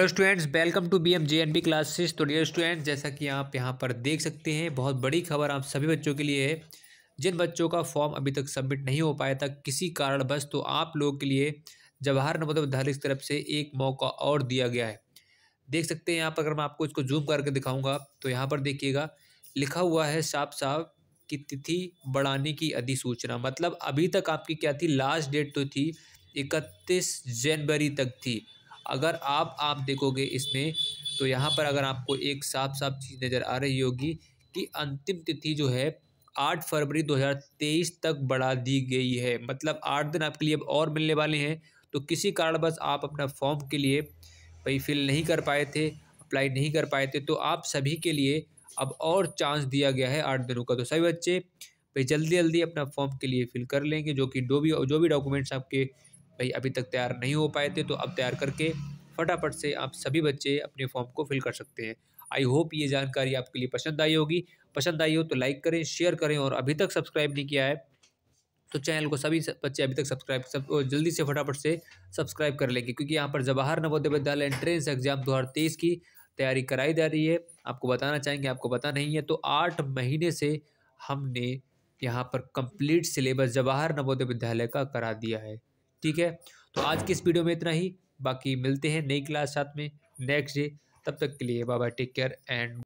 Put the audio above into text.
hello students welcome to B M J N B classes तो dear students जैसा कि आप यहाँ पर देख सकते हैं बहुत बड़ी खबर आप सभी बच्चों के लिए है जिन बच्चों का फॉर्म अभी तक सबमिट नहीं हो पाया था किसी कारणवश तो आप लोगों के लिए जवाहर नवोदय विद्यालय की तरफ से एक मौका और दिया गया है देख सकते हैं यहाँ पर अगर मैं आपको इसको जूम करके दिखाऊँगा तो यहाँ पर देखिएगा लिखा हुआ है साफ साफ कि तिथि बढ़ाने की अधिसूचना मतलब अभी तक आपकी क्या थी लास्ट डेट तो थी इकतीस जनवरी तक थी अगर आप आप देखोगे इसमें तो यहाँ पर अगर आपको एक साफ साफ चीज़ नज़र आ रही होगी कि अंतिम तिथि जो है आठ फरवरी 2023 तक बढ़ा दी गई है मतलब आठ दिन आपके लिए अब और मिलने वाले हैं तो किसी कारणवश आप अपना फॉर्म के लिए भाई फिल नहीं कर पाए थे अप्लाई नहीं कर पाए थे तो आप सभी के लिए अब और चांस दिया गया है आठ दिनों का तो सभी बच्चे भाई जल्दी जल्दी अपना फॉर्म के लिए फिल कर लेंगे जो कि जो भी जो भी डॉक्यूमेंट्स आपके भाई अभी तक तैयार नहीं हो पाए थे तो अब तैयार करके फटाफट से आप सभी बच्चे अपने फॉर्म को फिल कर सकते हैं आई होप ये जानकारी आपके लिए पसंद आई होगी पसंद आई हो तो लाइक करें शेयर करें और अभी तक सब्सक्राइब नहीं किया है तो चैनल को सभी बच्चे अभी तक सब्सक्राइब सब जल्दी से फटाफट से सब्सक्राइब कर लेंगे क्योंकि यहाँ पर जवाहर नवोदय विद्यालय एंट्रेंस एग्जाम दो की तैयारी कराई जा रही है आपको बताना चाहेंगे आपको पता नहीं है तो आठ महीने से हमने यहाँ पर कंप्लीट सिलेबस जवाहर नवोदय विद्यालय का करा दिया है ठीक है तो आज की इस वीडियो में इतना ही बाकी मिलते हैं नई क्लास साथ में नेक्स्ट डे तब तक के लिए बाबा टेक केयर एंड